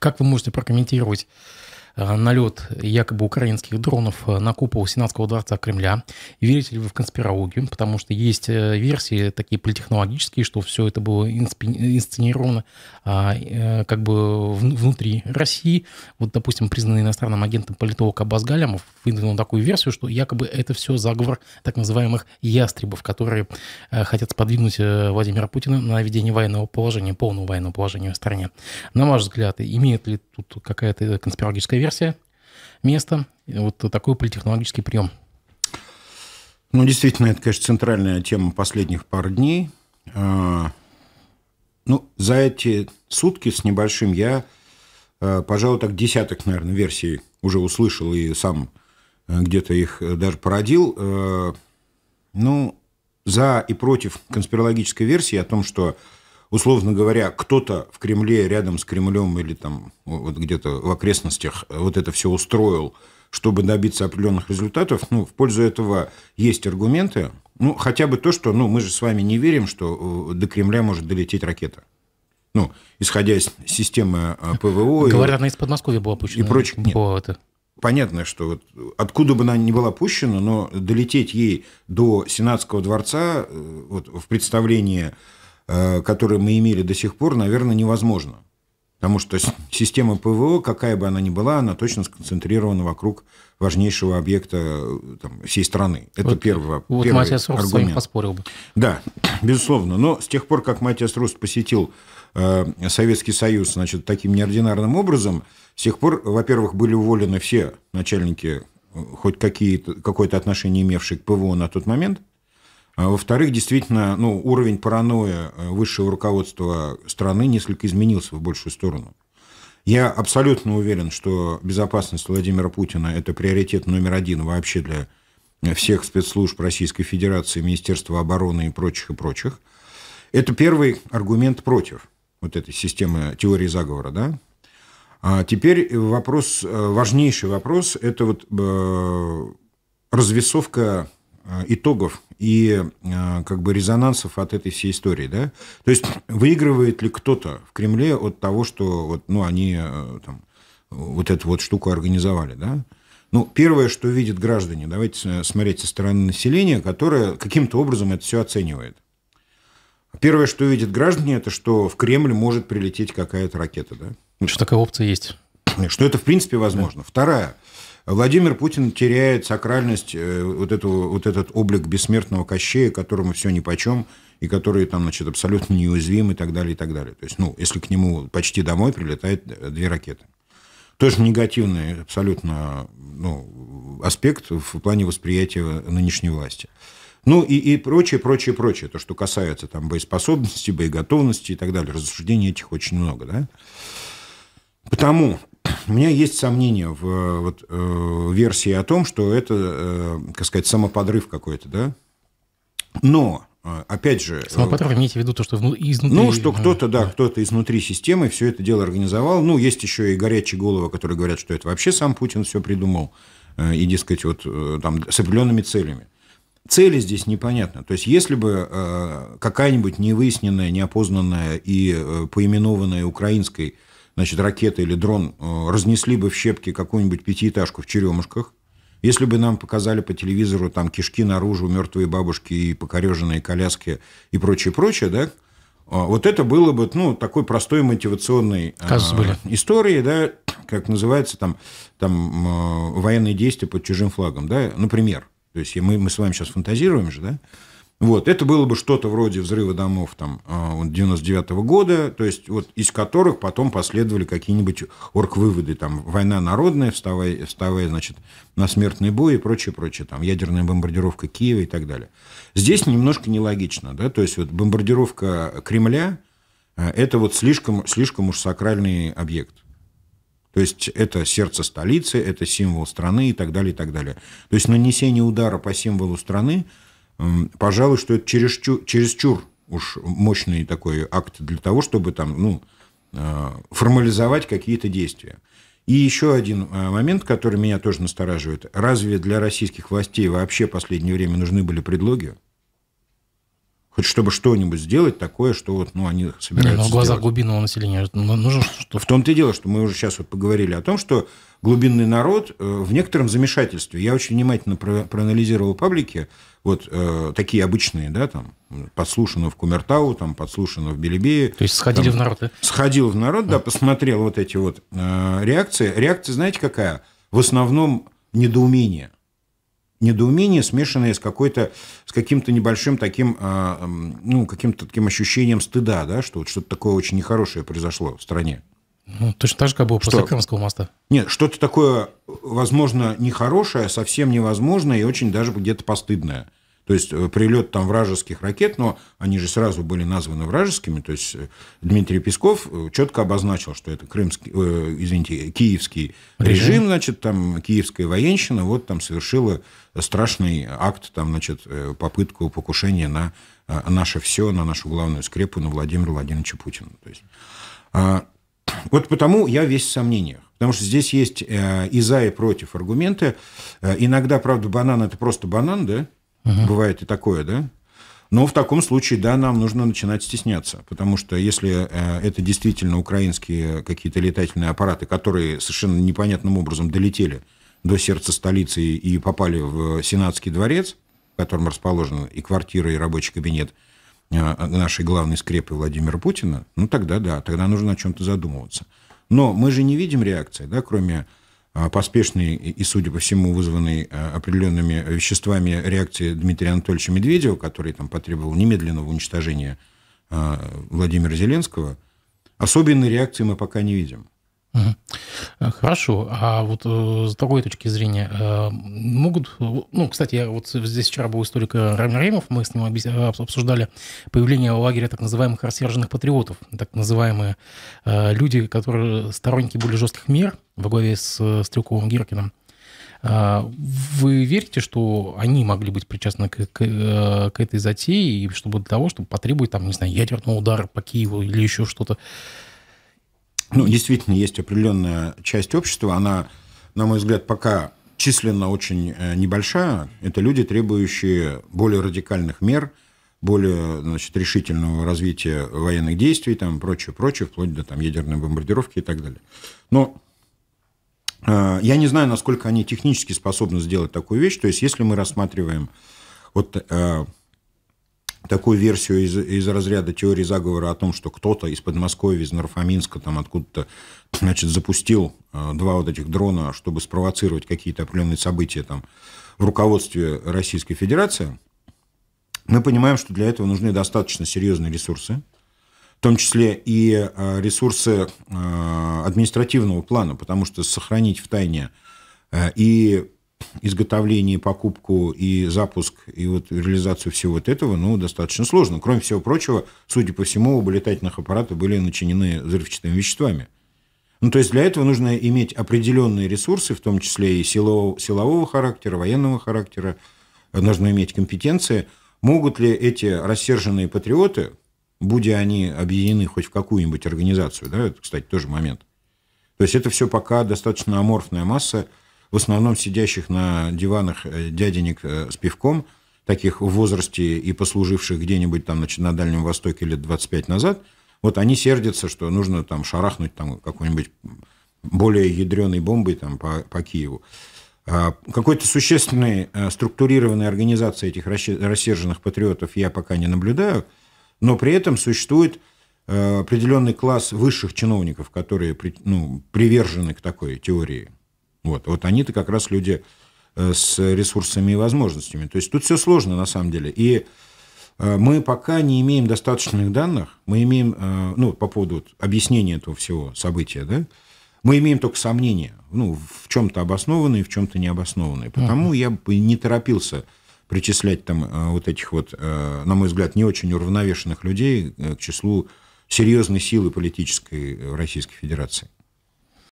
Как вы можете прокомментировать Э, налет якобы украинских дронов э, на купол Сенатского дворца Кремля. Верите ли вы в конспирологию? Потому что есть э, версии такие политехнологические, что все это было инсценировано а, как бы внутри России. Вот, допустим, признанный иностранным агентом политолог Абаз Галямов выдвинул такую версию, что якобы это все заговор так называемых ястребов, которые хотят сподвигнуть Владимира Путина на ведение военного положения, полного военного положения в стране. На ваш взгляд, имеет ли тут какая-то конспирологическая версия? диверсия места. Вот такой политехнологический прием. Ну, действительно, это, конечно, центральная тема последних пар дней. А, ну, за эти сутки с небольшим я, а, пожалуй, так десяток, наверное, версий уже услышал и сам а, где-то их э, даже породил. Ну, за и против конспирологической версии о том, что условно говоря, кто-то в Кремле, рядом с Кремлем или там вот где-то в окрестностях э, вот это все устроил, чтобы добиться определенных результатов, ну, в пользу этого есть аргументы. Ну, хотя бы то, что, ну, мы же с вами не верим, что э, до Кремля может долететь ракета. Ну, исходя из системы э, ПВО... Говорят, и, она из Подмосковья была пущена. И прочих. Нет. По это. Понятно, что вот откуда бы она ни была пущена, но долететь ей до Сенатского дворца вот, в представлении Э, которые мы имели до сих пор, наверное, невозможно. Потому что система ПВО, какая бы она ни была, она точно сконцентрирована вокруг важнейшего объекта э, там, всей страны. Это вот, первое, вот первый Матиас Руст аргумент. поспорил бы. Да, безусловно. Но с тех пор, как Матиас Руст посетил э, Советский Союз значит, таким неординарным образом, с тех пор, во-первых, были уволены все начальники, э, хоть какие-то, какое-то отношение имевшие к ПВО на тот момент – а во-вторых, действительно, ну, уровень паранойи э, высшего руководства страны несколько изменился в большую сторону. Я абсолютно уверен, что безопасность Владимира Путина – это приоритет номер один вообще для всех спецслужб Российской Федерации, Министерства обороны и прочих, и прочих. Это первый аргумент против вот этой системы теории заговора, да? А теперь вопрос, э, важнейший вопрос – это вот э, развесовка Э, итогов и э, как бы резонансов от этой всей истории, да? То есть выигрывает ли кто-то в Кремле от того, что вот, ну, они э, там, вот эту вот штуку организовали, да? Ну, первое, что видят граждане, давайте смотреть со стороны населения, которое каким-то образом это все оценивает. Первое, что видят граждане, это что в Кремль может прилететь какая-то ракета, да? Что такая опция есть. Что это, в принципе, возможно. Да. Вторая – Владимир Путин теряет сакральность, э, вот, эту, вот этот облик бессмертного кощея, которому все нипочем, и которые там, значит, абсолютно неуязвим и так далее, и так далее. То есть, ну, если к нему почти домой прилетают э, две ракеты. Тоже негативный абсолютно ну, аспект в плане восприятия нынешней власти. Ну и, и прочее, прочее, прочее. То, что касается там боеспособности, боеготовности и так далее. Разсуждений этих очень много, да? Потому у меня есть сомнения в вот, э, версии о том, что это, э, как сказать, самоподрыв какой-то, да? Но, э, опять же... Э, самоподрыв, имейте в виду то, что изнутри... Ну, что кто-то, да, да. кто-то изнутри системы все это дело организовал. Ну, есть еще и горячие головы, которые говорят, что это вообще сам Путин все придумал. И, дескать, вот там с определенными целями. Цели здесь непонятно. То есть, если бы какая-нибудь невыясненная, неопознанная и поименованная украинской значит, ракета или дрон э, разнесли бы в щепки какую-нибудь пятиэтажку в Черемушках, если бы нам показали по телевизору там кишки наружу, мертвые бабушки и покореженные коляски и прочее, прочее, да, а, вот это было бы, ну, такой простой мотивационной э, а, историей, да, как называется там, там э, военные действия под чужим флагом, да, например. То есть мы, мы с вами сейчас фантазируем же, да? Вот, это было бы что-то вроде взрыва домов там 99 а, -го года, то есть вот из которых потом последовали какие-нибудь орг-выводы, там война народная, вставая, вставая, значит, на смертный бой и прочее, прочее, там ядерная бомбардировка Киева и так далее. Здесь немножко нелогично, да, то есть вот бомбардировка Кремля а, – это вот слишком, слишком уж сакральный объект. То есть это сердце столицы, это символ страны и так далее, и так далее. То есть нанесение удара по символу страны – пожалуй, что это чересчур, чересчур уж мощный такой акт для того, чтобы там, ну, а, формализовать какие-то действия. И еще один а, момент, который меня тоже настораживает. Разве для российских властей вообще в последнее время нужны были предлоги? Хоть чтобы что-нибудь сделать такое, что вот, ну, они собираются Не, ну, в глазах сделать. глубинного населения ну, нужно что -то... В том-то и дело, что мы уже сейчас вот поговорили о том, что глубинный народ э, в некотором замешательстве. Я очень внимательно проанализировал паблики, вот э, такие обычные, да, там, подслушано в Кумертау, там, подслушано в Белебее. То есть сходили там, в народ, да? Сходил в народ, да, посмотрел вот эти вот э, реакции. Реакция, знаете, какая? В основном недоумение. Недоумение, смешанное с, какой-то, с каким-то небольшим таким, э, ну, каким-то таким ощущением стыда, да, что вот что-то такое очень нехорошее произошло в стране. Ну, точно так же, как было что? после Крымского моста. Нет, что-то такое, возможно, нехорошее, совсем невозможное и очень даже где-то постыдное. То есть э, прилет там вражеских ракет, но они же сразу были названы вражескими. То есть э, Дмитрий Песков э, четко обозначил, что это крымский, э, извините, киевский режим. режим, значит, там киевская военщина вот там совершила страшный акт, там, значит, попытку покушения на наше все, на нашу главную скрепу, на Владимира Владимировича Путина. То есть, а, вот потому я весь в сомнениях. Потому что здесь есть э, и за, и против аргументы. Э, иногда, правда, банан – это просто банан, да? Угу. Бывает и такое, да? Но в таком случае, да, нам нужно начинать стесняться, потому что если э, это действительно украинские какие-то летательные аппараты, которые совершенно непонятным образом долетели до сердца столицы и попали в Сенатский дворец, в котором расположены и квартира, и рабочий кабинет – Э, нашей главной скрепы Владимира Путина, ну тогда да, тогда нужно о чем-то задумываться. Но мы же не видим реакции, да, кроме э, поспешной и, судя по всему, вызванной э, определенными веществами реакции Дмитрия Анатольевича Медведева, который там потребовал немедленного уничтожения Владимира Зеленского, особенной реакции мы пока не видим. Э, хорошо. А вот э, с другой точки зрения, э, могут... Ну, кстати, я вот здесь вчера был историк Рамин Ремов, мы с ним обсуждали появление в лагере так называемых рассерженных патриотов, так называемые люди, которые сторонники более жестких мер во главе с Стрелковым Геркиным. Вы верите, что они могли быть причастны к, к, к этой затее, и чтобы для того, чтобы потребовать, там, не знаю, ядерного удара по Киеву или еще что-то? ну, действительно, есть определенная часть общества, она, на мой взгляд, пока численно очень э, небольшая. Это люди, требующие более радикальных мер, более значит, решительного развития военных действий, там, прочее, прочее, вплоть до там, ядерной бомбардировки и так далее. Но э, я не знаю, насколько они технически способны сделать такую вещь. То есть, если мы рассматриваем вот э, такую версию из, из разряда теории заговора о том, что кто-то из Подмосковья, из Нарфоминска, там откуда-то, значит, запустил э, два вот этих дрона, чтобы спровоцировать какие-то определенные события там в руководстве Российской Федерации, мы понимаем, что для этого нужны достаточно серьезные ресурсы, в том числе и э, ресурсы э, административного плана, потому что сохранить в тайне и изготовление, покупку и запуск, и вот реализацию всего вот этого, ну, достаточно сложно. Кроме всего прочего, судя по всему, оба летательных аппарата были начинены взрывчатыми веществами. Ну, то есть для этого нужно иметь определенные ресурсы, в том числе и силового, силового характера, военного характера, нужно иметь компетенции. Могут ли эти рассерженные патриоты, будь они объединены хоть в какую-нибудь организацию, да, это, кстати, тоже момент. То есть это все пока достаточно аморфная масса, в основном сидящих на диванах э, дяденек э, с пивком, таких в возрасте и послуживших где-нибудь там значит, на Дальнем Востоке лет 25 назад, вот они сердятся, что нужно там шарахнуть там какой-нибудь более ядреной бомбой там по, по Киеву. А какой-то существенной э, структурированной организации этих рассерженных патриотов я пока не наблюдаю, но при этом существует определенный класс высших чиновников, которые ну, привержены к такой теории вот, вот они-то как раз люди э, с ресурсами и возможностями. То есть тут все сложно на самом деле. И э, мы пока не имеем достаточных данных, мы имеем, э, ну, по поводу объяснения этого всего события, да, мы имеем только сомнения, ну, в чем-то обоснованные, в чем-то необоснованные. Потому uh-huh. я бы не торопился причислять там вот этих вот, на мой взгляд, не очень уравновешенных людей к числу серьезной силы политической Российской Федерации.